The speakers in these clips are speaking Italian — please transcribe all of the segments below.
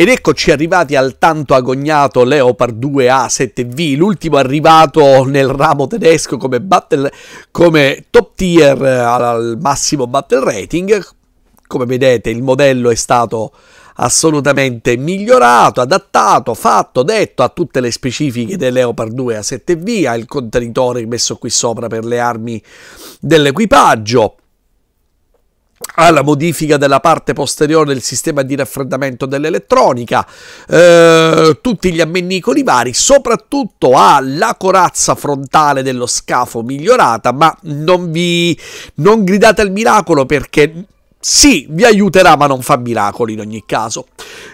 Ed eccoci arrivati al tanto agognato Leopard 2A7V, l'ultimo arrivato nel ramo tedesco come, battle, come top tier al massimo battle rating. Come vedete il modello è stato assolutamente migliorato, adattato, fatto, detto a tutte le specifiche del Leopard 2 A7V, ha il contenitore messo qui sopra per le armi dell'equipaggio, alla modifica della parte posteriore del sistema di raffreddamento dell'elettronica, eh, tutti gli ammennicoli vari, soprattutto alla corazza frontale dello scafo migliorata, ma non vi non gridate al miracolo perché sì, vi aiuterà, ma non fa miracoli in ogni caso.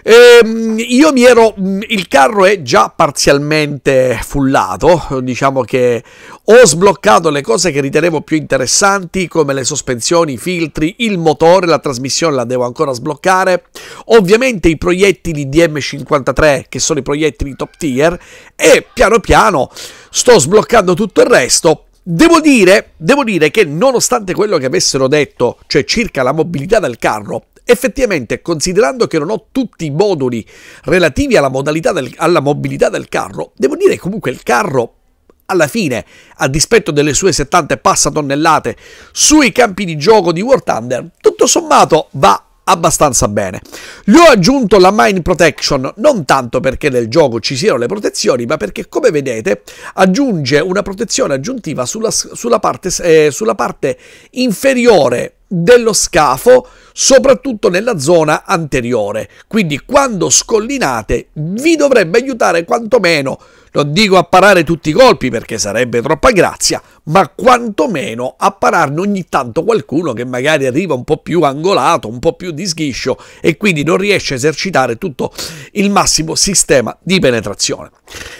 Ehm, io mi ero. Mm, il carro è già parzialmente fullato. Diciamo che ho sbloccato le cose che ritenevo più interessanti, come le sospensioni, i filtri, il motore, la trasmissione la devo ancora sbloccare. Ovviamente i proiettili DM53, che sono i proiettili top tier, e piano piano sto sbloccando tutto il resto Devo dire, devo dire che nonostante quello che avessero detto, cioè circa la mobilità del carro, Effettivamente, considerando che non ho tutti i moduli relativi alla, del, alla, mobilità del carro, devo dire che comunque il carro, alla fine, a dispetto delle sue 70 passa tonnellate sui campi di gioco di War Thunder, tutto sommato va abbastanza bene. Gli ho aggiunto la Mine Protection non tanto perché nel gioco ci siano le protezioni, ma perché come vedete aggiunge una protezione aggiuntiva sulla, sulla, parte, eh, sulla parte inferiore dello scafo, soprattutto nella zona anteriore. Quindi quando scollinate vi dovrebbe aiutare quantomeno, non dico a parare tutti i colpi perché sarebbe troppa grazia, ma quantomeno a pararne ogni tanto qualcuno che magari arriva un po' più angolato, un po' più di sghiscio e quindi non riesce a esercitare tutto il massimo sistema di penetrazione.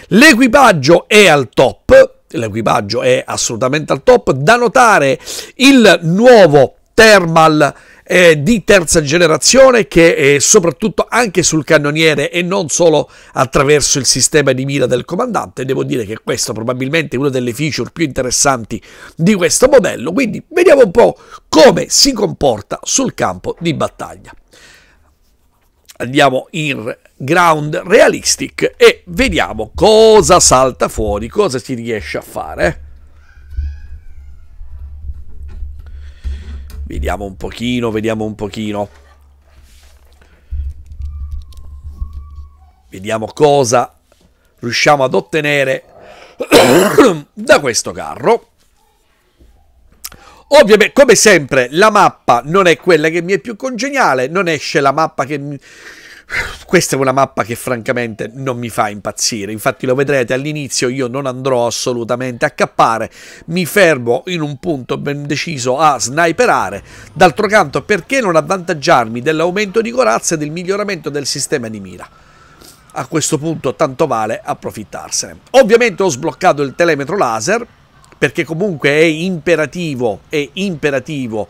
L'equipaggio è al top, l'equipaggio è assolutamente al top, da notare il nuovo thermal eh, di terza generazione che è eh, soprattutto anche sul cannoniere e non solo attraverso il sistema di mira del comandante. Devo dire che questa probabilmente è una delle feature più interessanti di questo modello, quindi vediamo un po' come si comporta sul campo di battaglia. Andiamo in ground realistic e vediamo cosa salta fuori, cosa si riesce a fare. Vediamo un pochino, vediamo un pochino. Vediamo cosa riusciamo ad ottenere da questo carro. Ovviamente, come sempre, la mappa non è quella che mi è più congeniale, non esce la mappa che mi questa è una mappa che francamente non mi fa impazzire, infatti lo vedrete all'inizio io non andrò assolutamente a cappare, mi fermo in un punto ben deciso a sniperare, d'altro canto perché non avvantaggiarmi dell'aumento di corazza e del miglioramento del sistema di mira? A questo punto tanto vale approfittarsene. Ovviamente ho sbloccato il telemetro laser perché comunque è imperativo, è imperativo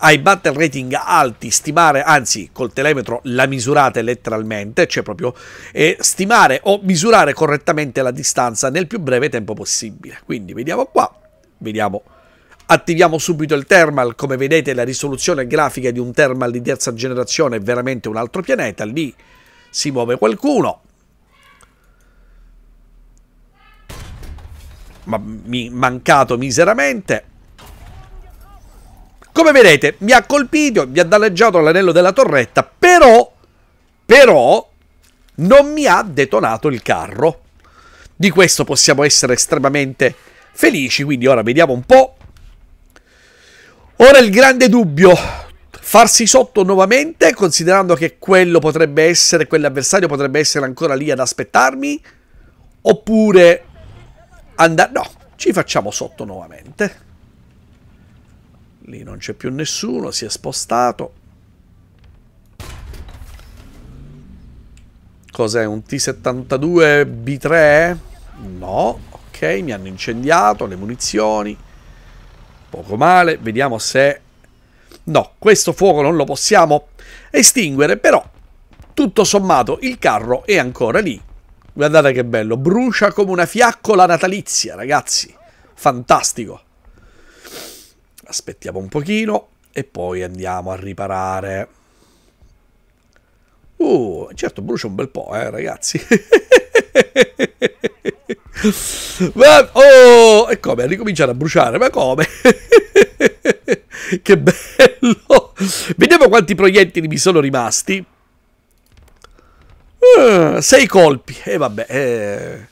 ai battle rating alti stimare, anzi col telemetro la misurate letteralmente, cioè proprio eh, stimare o misurare correttamente la distanza nel più breve tempo possibile. Quindi vediamo qua, vediamo Attiviamo subito il thermal, come vedete la risoluzione grafica di un thermal di terza generazione è veramente un altro pianeta, lì si muove qualcuno. Ma mi mancato miseramente. Come vedete, mi ha colpito, mi ha danneggiato l'anello della torretta, però, però, non mi ha detonato il carro. Di questo possiamo essere estremamente felici, quindi ora vediamo un po'. Ora il grande dubbio, farsi sotto nuovamente, considerando che quello potrebbe essere, quell'avversario potrebbe essere ancora lì ad aspettarmi, oppure andare... No, ci facciamo sotto nuovamente. Lì non c'è più nessuno, si è spostato. Cos'è? Un T-72 B3? No, ok, mi hanno incendiato le munizioni. Poco male, vediamo se... No, questo fuoco non lo possiamo estinguere, però tutto sommato il carro è ancora lì. Guardate che bello, brucia come una fiaccola natalizia, ragazzi. Fantastico aspettiamo un pochino e poi andiamo a riparare. Uh, certo brucia un bel po', eh, ragazzi. Ma, oh, e come? Ricominciare a bruciare, ma come? che bello! Vediamo quanti proiettili mi sono rimasti. Uh, sei colpi, e eh, vabbè. Eh.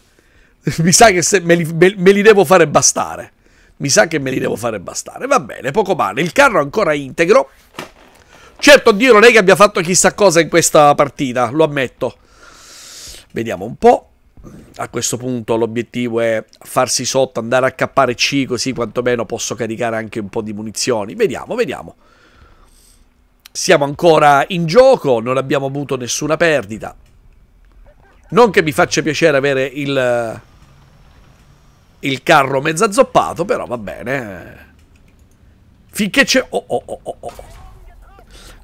Mi sa che se me li, me, me li devo fare bastare mi sa che me li devo fare bastare. Va bene, poco male. Il carro ancora integro. Certo, Dio non è che abbia fatto chissà cosa in questa partita, lo ammetto. Vediamo un po'. A questo punto l'obiettivo è farsi sotto, andare a cappare C, così quantomeno posso caricare anche un po' di munizioni. Vediamo, vediamo. Siamo ancora in gioco, non abbiamo avuto nessuna perdita. Non che mi faccia piacere avere il il carro mezzo zoppato, però va bene. Finché c'è... Oh, oh, oh, oh, oh.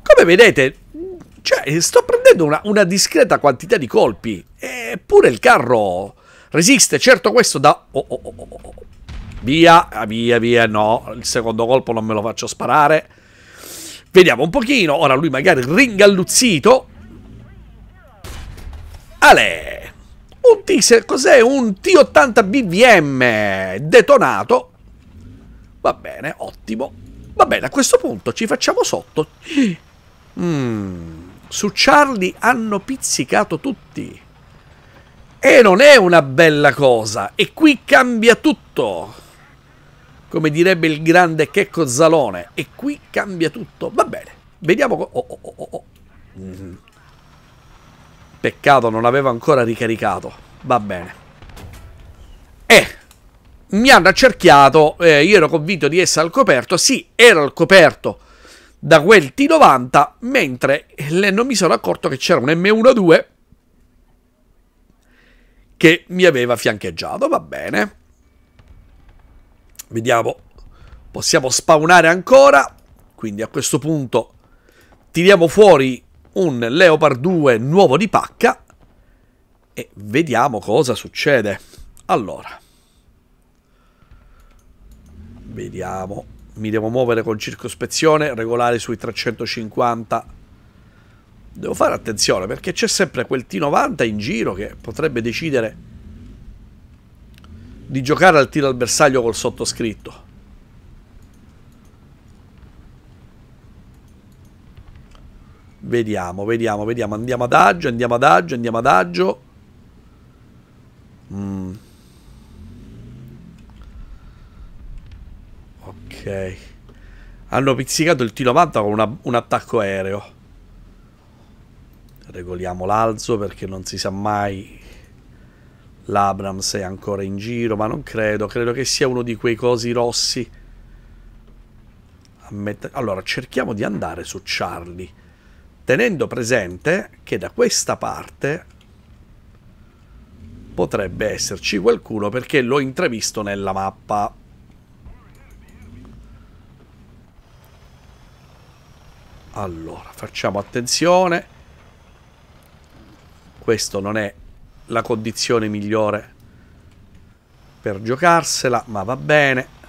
Come vedete, cioè, sto prendendo una, una discreta quantità di colpi. Eppure il carro resiste. Certo questo da... Oh, oh, oh, oh. Via, via, via, no. Il secondo colpo non me lo faccio sparare. Vediamo un pochino. Ora lui magari ringalluzzito. Ale! T, cos'è un T80 BVM detonato? Va bene, ottimo. Va bene, a questo punto ci facciamo sotto. Mm, su Charlie hanno pizzicato tutti. E non è una bella cosa. E qui cambia tutto. Come direbbe il grande Checco Zalone. E qui cambia tutto. Va bene. Vediamo... Oh, oh, oh, mm Peccato, non avevo ancora ricaricato. Va bene. E mi hanno accerchiato, eh, io ero convinto di essere al coperto, sì, ero al coperto da quel T90, mentre non mi sono accorto che c'era un M12 che mi aveva fiancheggiato, va bene. Vediamo, possiamo spawnare ancora, quindi a questo punto tiriamo fuori un Leopard 2 nuovo di pacca e vediamo cosa succede. Allora, vediamo, mi devo muovere con circospezione, regolare sui 350. Devo fare attenzione perché c'è sempre quel T90 in giro che potrebbe decidere di giocare al tiro al bersaglio col sottoscritto. Vediamo, vediamo, vediamo. Andiamo ad agio, andiamo ad agio, andiamo ad agio. Mm. Ok. Hanno pizzicato il T90 con una, un attacco aereo. Regoliamo l'alzo perché non si sa mai. L'Abrams è ancora in giro, ma non credo. Credo che sia uno di quei cosi rossi. Allora, cerchiamo di andare su Charlie, tenendo presente che da questa parte potrebbe esserci qualcuno perché l'ho intravisto nella mappa. Allora, facciamo attenzione. Questo non è la condizione migliore per giocarsela, ma va bene.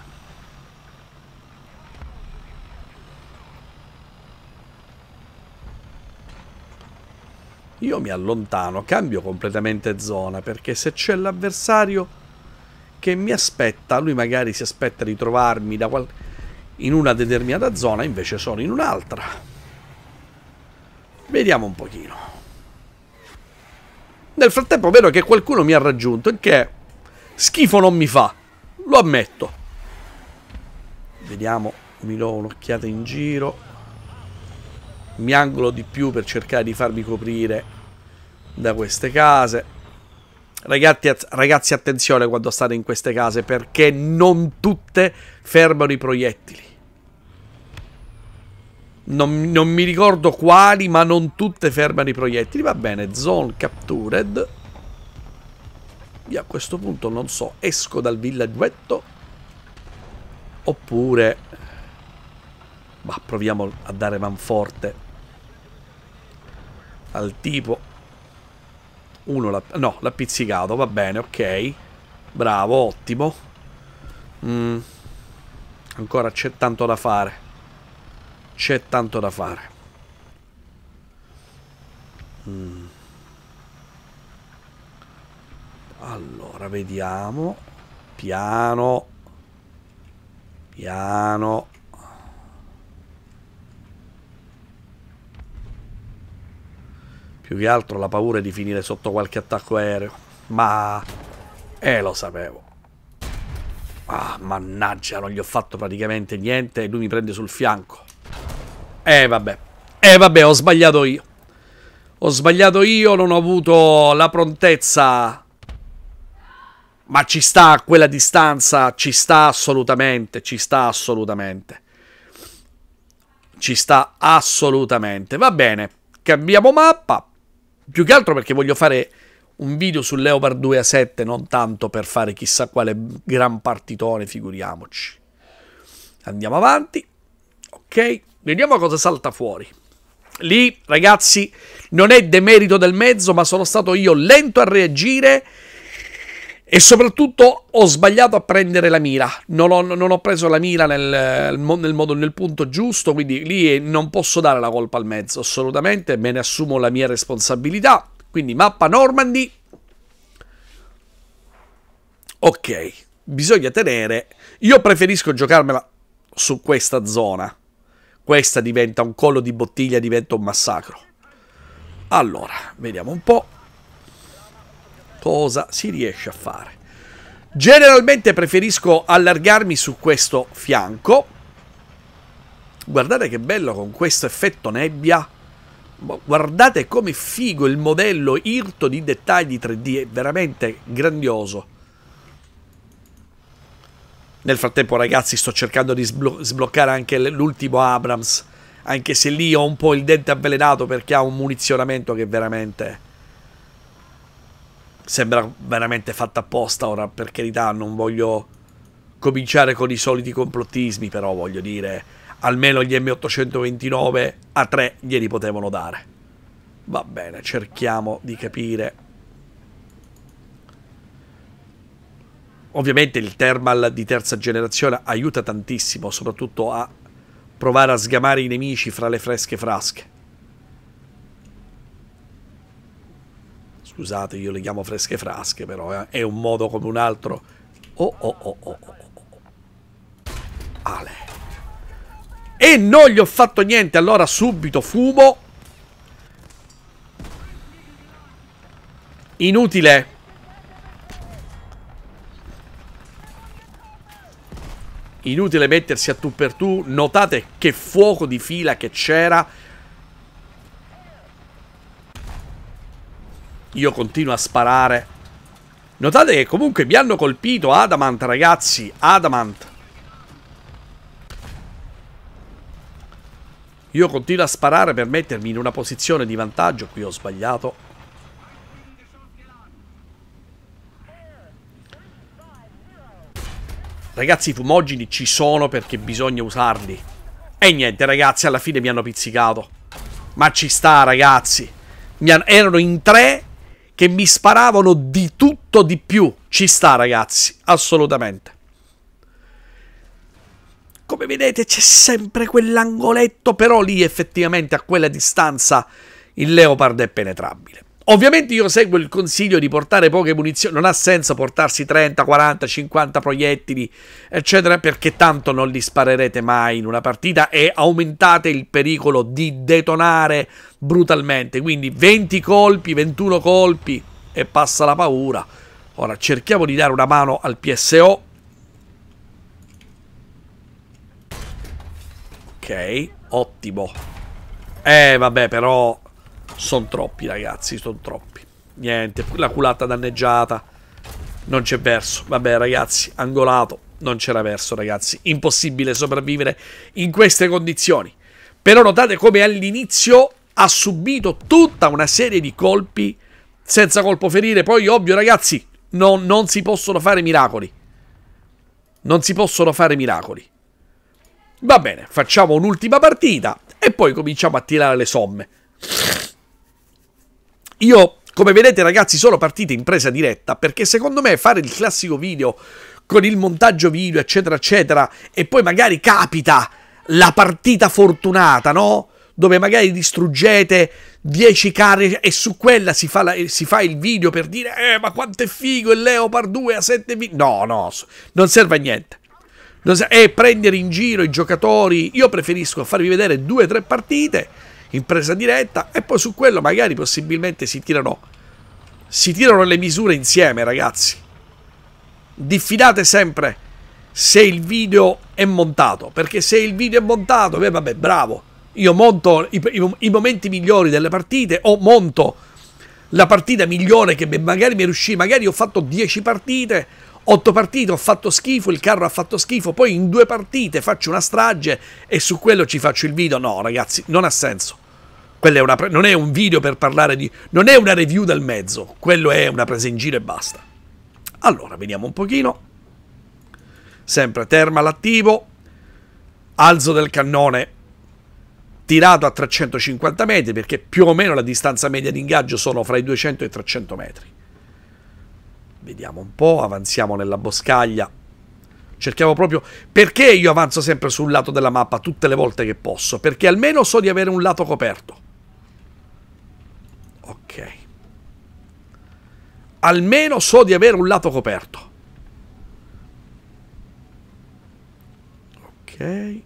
io mi allontano, cambio completamente zona, perché se c'è l'avversario che mi aspetta, lui magari si aspetta di trovarmi qual... in una determinata zona, invece sono in un'altra. Vediamo un pochino. Nel frattempo vedo che qualcuno mi ha raggiunto, il che schifo non mi fa, lo ammetto. Vediamo, mi do un'occhiata in giro. Mi angolo di più per cercare di farmi coprire da queste case. Ragazzi, ragazzi, attenzione quando state in queste case perché non tutte fermano i proiettili. Non, non mi ricordo quali, ma non tutte fermano i proiettili. Va bene, zone captured. Io a questo punto non so, esco dal villaggetto oppure... Ma proviamo a dare manforte al tipo uno l'ha... No, l'ha pizzicato, va bene, ok. Bravo, ottimo. Mm. Ancora c'è tanto da fare. C'è tanto da fare. Mm. Allora, vediamo. Piano. Piano. Più che altro la paura di finire sotto qualche attacco aereo. Ma... Eh, lo sapevo. Ah, mannaggia, non gli ho fatto praticamente niente e lui mi prende sul fianco. Eh, vabbè. Eh, vabbè, ho sbagliato io. Ho sbagliato io, non ho avuto la prontezza ma ci sta a quella distanza, ci sta assolutamente, ci sta assolutamente. Ci sta assolutamente. Va bene, cambiamo mappa più che altro perché voglio fare un video sul Leopard 2 a 7, non tanto per fare chissà quale gran partitone, figuriamoci. Andiamo avanti. Ok, vediamo cosa salta fuori. Lì, ragazzi, non è demerito del mezzo, ma sono stato io lento a reagire e soprattutto ho sbagliato a prendere la mira. Non ho, non ho preso la mira nel, nel, modo, nel punto giusto, quindi lì eh, non posso dare la colpa al mezzo, assolutamente. Me ne assumo la mia responsabilità. Quindi mappa Normandy. Ok, bisogna tenere. Io preferisco giocarmela su questa zona. Questa diventa un collo di bottiglia, diventa un massacro. Allora, vediamo un po' cosa si riesce a fare. Generalmente preferisco allargarmi su questo fianco. Guardate che bello con questo effetto nebbia. Boh, guardate come figo il modello irto di dettagli 3D, è veramente grandioso. Nel frattempo ragazzi sto cercando di sbloccare anche l'ultimo Abrams, anche se lì ho un po' il dente avvelenato perché ha un munizionamento che veramente Sembra veramente fatta apposta ora, per carità, non voglio cominciare con i soliti complottismi, però voglio dire, almeno gli M829 a 3 glieli potevano dare. Va bene, cerchiamo di capire. Ovviamente il thermal di terza generazione aiuta tantissimo, soprattutto a provare a sgamare i nemici fra le fresche frasche. scusate, io le chiamo fresche frasche, però eh, è un modo come un altro. Oh, oh, oh, oh, oh. Ale. E non gli ho fatto niente, allora subito fumo. Inutile. Inutile mettersi a tu per tu. Notate che fuoco di fila che c'era Io continuo a sparare. Notate che comunque mi hanno colpito Adamant, ragazzi. Adamant. Io continuo a sparare per mettermi in una posizione di vantaggio. Qui ho sbagliato. Ragazzi, i fumogeni ci sono perché bisogna usarli. E niente, ragazzi, alla fine mi hanno pizzicato. Ma ci sta, ragazzi. Erano in tre che mi sparavano di tutto di più. Ci sta, ragazzi, assolutamente. Come vedete c'è sempre quell'angoletto, però lì effettivamente a quella distanza il leopard è penetrabile. Ovviamente io seguo il consiglio di portare poche munizioni, non ha senso portarsi 30, 40, 50 proiettili, eccetera, perché tanto non li sparerete mai in una partita e aumentate il pericolo di detonare brutalmente. Quindi 20 colpi, 21 colpi e passa la paura. Ora cerchiamo di dare una mano al PSO. Ok, ottimo. Eh vabbè però sono troppi, ragazzi, sono troppi. Niente, la culata danneggiata. Non c'è verso. Vabbè, ragazzi, angolato. Non c'era verso, ragazzi. Impossibile sopravvivere in queste condizioni. Però notate come all'inizio ha subito tutta una serie di colpi senza colpo ferire. Poi, ovvio, ragazzi, no, non si possono fare miracoli. Non si possono fare miracoli. Va bene, facciamo un'ultima partita e poi cominciamo a tirare le somme. Io, come vedete ragazzi, sono partite in presa diretta perché secondo me fare il classico video con il montaggio video, eccetera, eccetera, e poi magari capita la partita fortunata, no? Dove magari distruggete 10 carri e su quella si fa, la, si fa, il video per dire, eh, ma quanto è figo il Leopard 2 a 7 mili. No, no, non serve a niente. E prendere in giro i giocatori. Io preferisco farvi vedere due o tre partite in presa diretta e poi su quello magari possibilmente si tirano, si tirano le misure insieme ragazzi. Diffidate sempre se il video è montato, perché se il video è montato, beh, vabbè, bravo, io monto i, i, i momenti migliori delle partite o monto la partita migliore che magari mi riuscì, magari ho fatto 10 partite, 8 partite, ho fatto schifo, il carro ha fatto schifo, poi in due partite faccio una strage e su quello ci faccio il video. No, ragazzi, non ha senso. È una, non è un video per parlare di... Non è una review del mezzo, quello è una presa in giro e basta. Allora, vediamo un pochino. Sempre Thermal attivo. Alzo del cannone tirato a 350 metri, perché più o meno la distanza media di ingaggio sono fra i 200 e i 300 metri. Vediamo un po', avanziamo nella boscaglia. Cerchiamo proprio perché io avanzo sempre sul lato della mappa tutte le volte che posso, perché almeno so di avere un lato coperto. Ok. Almeno so di avere un lato coperto. Ok.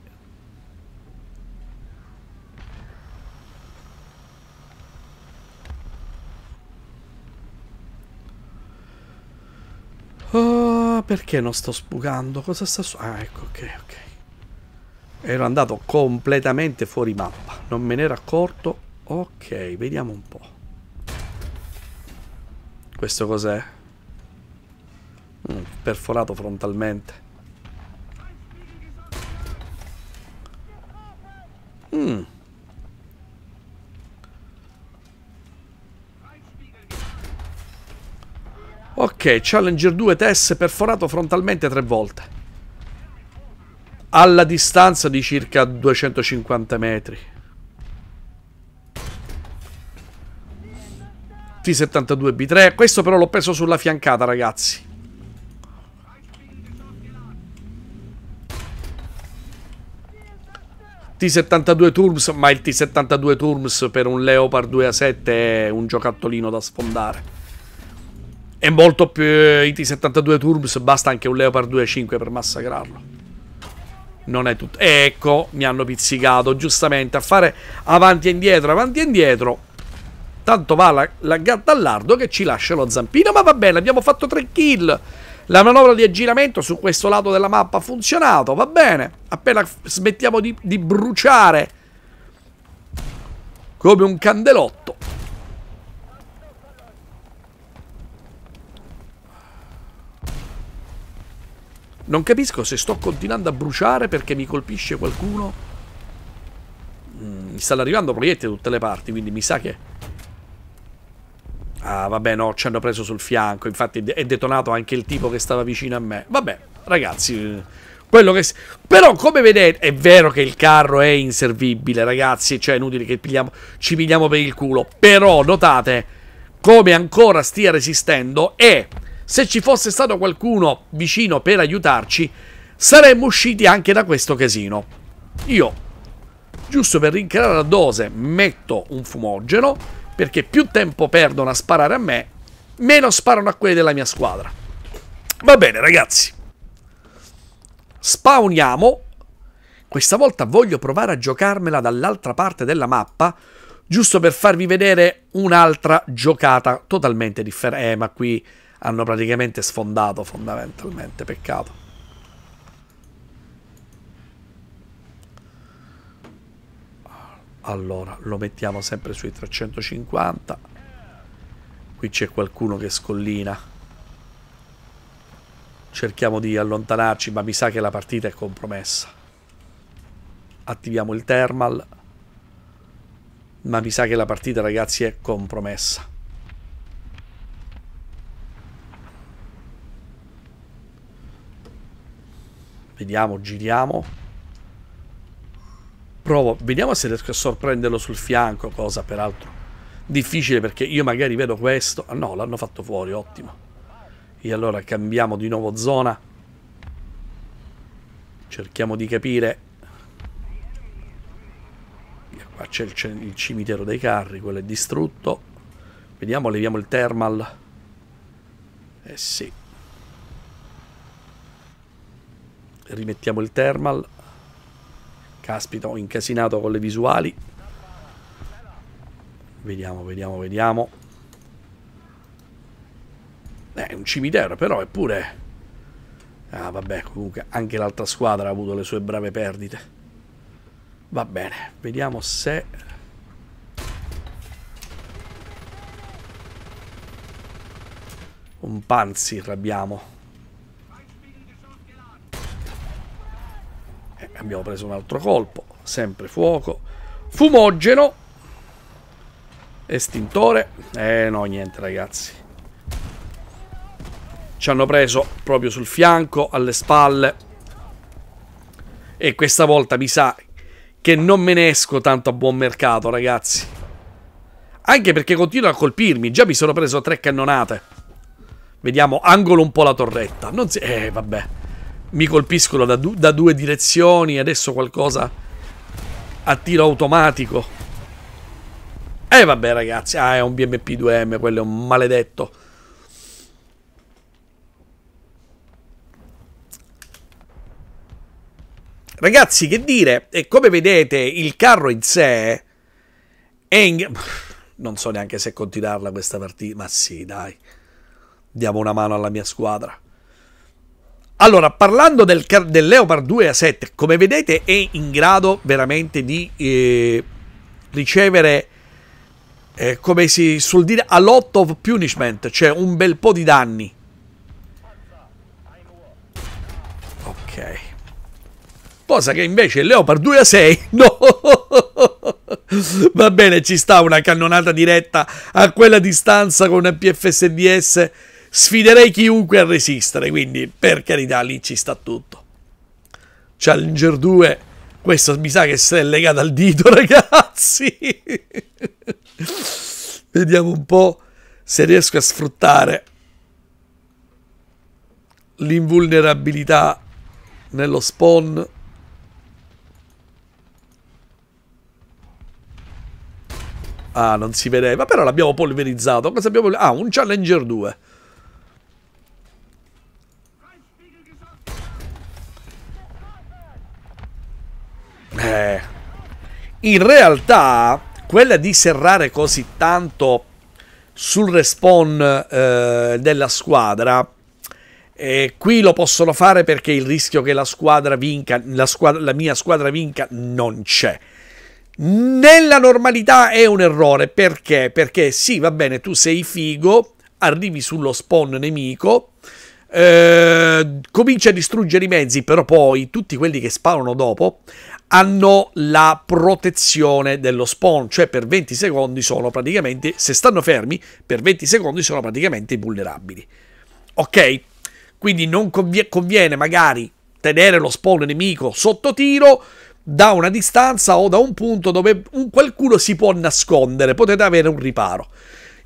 Oh, perché non sto spugando? Cosa sta su? Ah, ecco, ok, ok. Ero andato completamente fuori mappa. Non me ne ero accorto. Ok, vediamo un po'. Questo cos'è? Mm, perforato frontalmente. Mm. Ok, Challenger 2 Tess perforato frontalmente tre volte. Alla distanza di circa 250 metri. T72B3. Questo però l'ho preso sulla fiancata, ragazzi. T72 Turms, ma il T72 Turms per un Leopard 2A7 è un giocattolino da sfondare. E molto più eh, i T72 Turms basta anche un Leopard 2A5 per massacrarlo. Non è tutto. Ecco, mi hanno pizzicato giustamente a fare avanti e indietro, avanti e indietro. Tanto va la, la Gattallardo che ci lascia lo zampino. Ma va bene, abbiamo fatto tre kill. La manovra di aggiramento su questo lato della mappa ha funzionato, va bene. Appena smettiamo di, di bruciare come un candelotto. Non capisco se sto continuando a bruciare perché mi colpisce qualcuno. Mm, mi stanno arrivando proiettili da tutte le parti, quindi mi sa che Ah, vabbè, no, ci hanno preso sul fianco. Infatti è detonato anche il tipo che stava vicino a me. Vabbè, ragazzi, eh, quello che... Però, come vedete, è vero che il carro è inservibile, ragazzi. Cioè, è inutile che pigliamo... ci pigliamo per il culo. Però, notate come ancora stia resistendo e... Se ci fosse stato qualcuno vicino per aiutarci, saremmo usciti anche da questo casino. Io, giusto per rincarare la dose, metto un fumogeno perché più tempo perdono a sparare a me, meno sparano a quelli della mia squadra. Va bene, ragazzi. Spawniamo. Questa volta voglio provare a giocarmela dall'altra parte della mappa, giusto per farvi vedere un'altra giocata totalmente differente. Eh, ma qui hanno praticamente sfondato fondamentalmente, peccato. allora lo mettiamo sempre sui 350 qui c'è qualcuno che scollina cerchiamo di allontanarci ma mi sa che la partita è compromessa attiviamo il thermal ma mi sa che la partita ragazzi è compromessa vediamo giriamo Provo, vediamo se riesco a sorprenderlo sul fianco, cosa peraltro difficile perché io magari vedo questo. Ah no, l'hanno fatto fuori, ottimo. E allora cambiamo di nuovo zona. Cerchiamo di capire. Qua c'è il, il cimitero dei carri, quello è distrutto. Vediamo, leviamo il thermal. Eh sì. Rimettiamo il thermal. Caspita, ho incasinato con le visuali. Vediamo, vediamo, vediamo. Eh, è un cimitero, però, eppure... Ah, vabbè, comunque anche l'altra squadra ha avuto le sue brave perdite. Va bene, vediamo se... Un panzir abbiamo. abbiamo preso un altro colpo, sempre fuoco, fumogeno, estintore, eh no niente ragazzi, ci hanno preso proprio sul fianco, alle spalle e questa volta mi sa che non me ne esco tanto a buon mercato ragazzi, anche perché continua a colpirmi, già mi sono preso tre cannonate, vediamo, angolo un po' la torretta, non si... eh vabbè mi colpiscono da, du da due direzioni. Adesso qualcosa a tiro automatico. E eh, vabbè ragazzi, ah è un BMP2M, quello è un maledetto. Ragazzi, che dire? E come vedete, il carro in sé è in... Non so neanche se continuarla questa partita, ma sì, dai. Diamo una mano alla mia squadra. Allora, parlando del, del Leopard 2 A7, come vedete è in grado veramente di eh, ricevere, eh, come si suol dire, a lot of punishment, cioè un bel po' di danni. Ok. Cosa che invece il Leopard 2 A6, no! Va bene, ci sta una cannonata diretta a quella distanza con un PFSDS sfiderei chiunque a resistere, quindi per carità lì ci sta tutto. Challenger 2, questo mi sa che se è legato al dito, ragazzi. Vediamo un po' se riesco a sfruttare l'invulnerabilità nello spawn. Ah, non si vedeva, però l'abbiamo polverizzato. Cosa abbiamo... Ah, un Challenger 2. Eh. In realtà, quella di serrare così tanto sul respawn eh, della squadra. Eh, qui lo possono fare perché il rischio che la squadra vinca, la, squadra, la mia squadra vinca, non c'è. Nella normalità è un errore perché? Perché sì, va bene, tu sei figo, arrivi sullo spawn nemico, eh, comincia a distruggere i mezzi, però poi tutti quelli che sparano dopo hanno la protezione dello spawn, cioè per 20 secondi sono praticamente, se stanno fermi, per 20 secondi sono praticamente vulnerabili. Ok? Quindi non conviene, conviene magari tenere lo spawn nemico sotto tiro da una distanza o da un punto dove un, qualcuno si può nascondere, potete avere un riparo.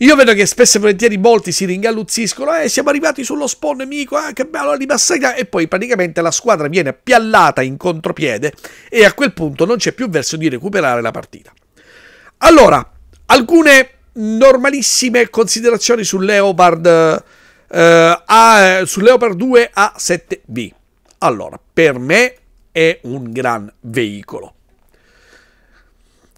Io vedo che spesso e volentieri molti si ringalluzziscono, eh, siamo arrivati sullo spawn nemico, ah, che bello, li massacra, e poi praticamente la squadra viene piallata in contropiede e a quel punto non c'è più verso di recuperare la partita. Allora, alcune normalissime considerazioni sul Leopard, eh, a, su Leopard 2 A7B. Allora, per me è un gran veicolo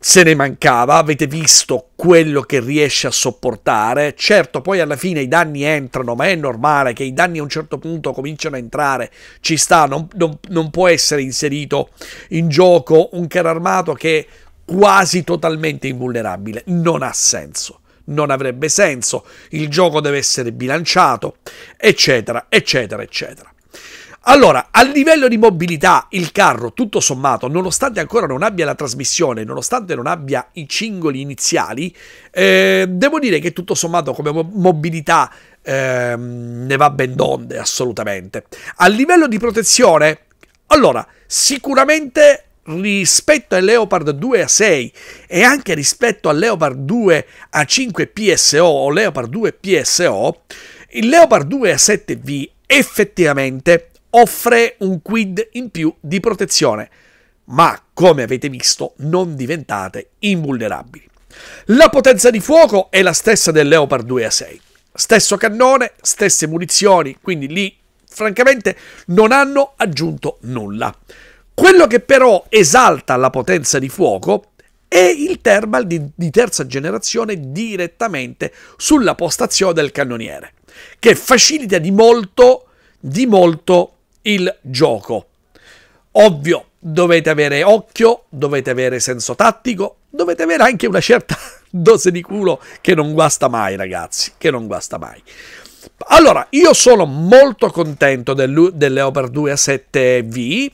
se ne mancava, avete visto quello che riesce a sopportare, certo poi alla fine i danni entrano, ma è normale che i danni a un certo punto cominciano a entrare, ci sta, non, non, non può essere inserito in gioco un carro armato che è quasi totalmente invulnerabile, non ha senso non avrebbe senso, il gioco deve essere bilanciato, eccetera, eccetera, eccetera. Allora, a livello di mobilità, il carro, tutto sommato, nonostante ancora non abbia la trasmissione, nonostante non abbia i cingoli iniziali, eh, devo dire che tutto sommato come mobilità eh, ne va ben donde, assolutamente. A livello di protezione, allora, sicuramente rispetto al Leopard 2 a 6 e anche rispetto al Leopard 2 a 5 PSO o Leopard 2 PSO, il Leopard 2 a 7V effettivamente offre un quid in più di protezione, ma come avete visto non diventate invulnerabili. La potenza di fuoco è la stessa del Leopard 2A6, stesso cannone, stesse munizioni, quindi lì francamente non hanno aggiunto nulla. Quello che però esalta la potenza di fuoco è il thermal di, di terza generazione direttamente sulla postazione del cannoniere, che facilita di molto, di molto il gioco. Ovvio, dovete avere occhio, dovete avere senso tattico, dovete avere anche una certa dose di culo che non guasta mai, ragazzi, che non guasta mai. Allora, io sono molto contento dell'Oper 2 a 7V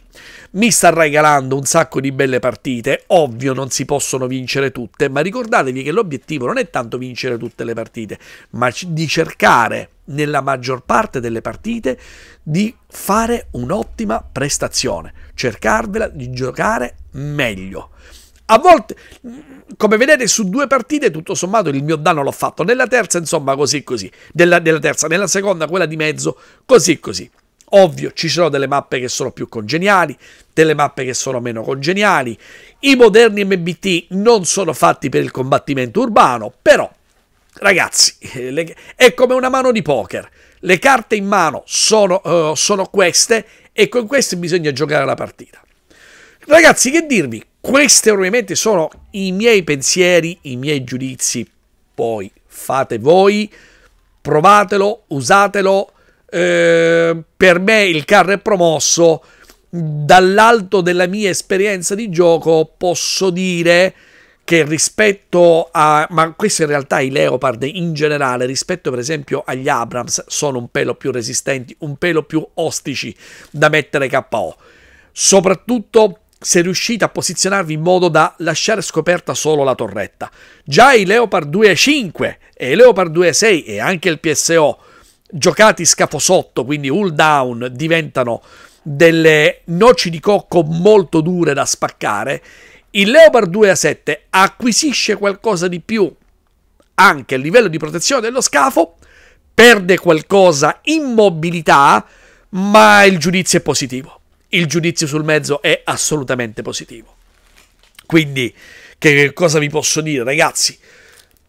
mi sta regalando un sacco di belle partite. Ovvio non si possono vincere tutte, ma ricordatevi che l'obiettivo non è tanto vincere tutte le partite, ma di cercare nella maggior parte delle partite di fare un'ottima prestazione, cercarvela di giocare meglio. A volte, mm, come vedete, su due partite tutto sommato il mio danno l'ho fatto. Nella terza, insomma, così così. Della, della terza, nella seconda, quella di mezzo, così così. Ovvio, ci sono delle mappe che sono più congeniali, delle mappe che sono meno congeniali. I moderni MBT non sono fatti per il combattimento urbano, però, ragazzi, eh, le, è come una mano di poker. Le carte in mano sono, uh, sono queste e con queste bisogna giocare la partita. Ragazzi, che dirvi? Questi ovviamente sono i miei pensieri, i miei giudizi. Poi fate voi, provatelo, usatelo eh, per me il carro è promosso, dall'alto della mia esperienza di gioco posso dire che rispetto a... ma questo in realtà i Leopard in generale, rispetto per esempio agli Abrams, sono un pelo più resistenti, un pelo più ostici da mettere KO. Soprattutto se riuscite a posizionarvi in modo da lasciare scoperta solo la torretta. Già i Leopard 2 e 5 e i Leopard 2 e 6 e anche il PSO giocati scafo sotto, quindi hull down, diventano delle noci di cocco molto dure da spaccare, il Leopard 2A7 acquisisce qualcosa di più anche a livello di protezione dello scafo, perde qualcosa in mobilità, ma il giudizio è positivo. Il giudizio sul mezzo è assolutamente positivo. Quindi, che cosa vi posso dire, ragazzi?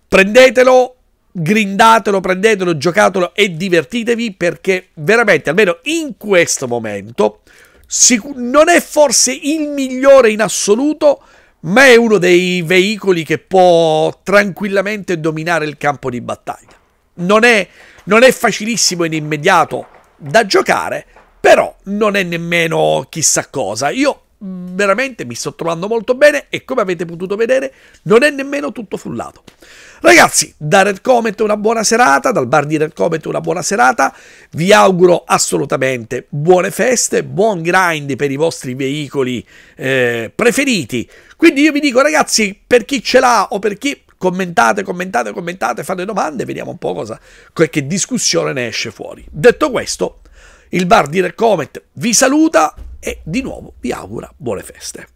Prendetelo, grindatelo, prendetelo, giocatelo e divertitevi perché veramente, almeno in questo momento, sic- non è forse il migliore in assoluto, ma è uno dei veicoli che può tranquillamente dominare il campo di battaglia. Non è, non è facilissimo in immediato da giocare, però non è nemmeno chissà cosa. Io veramente mi sto trovando molto bene e come avete potuto vedere non è nemmeno tutto frullato. Ragazzi, da Red Comet una buona serata, dal bar di Red Comet una buona serata, vi auguro assolutamente buone feste, buon grind per i vostri veicoli eh, preferiti. Quindi io vi dico ragazzi, per chi ce l'ha o per chi commentate, commentate, commentate, fate domande, vediamo un po' cosa, che discussione ne esce fuori. Detto questo, il bar di Red Comet vi saluta e di nuovo vi augura buone feste.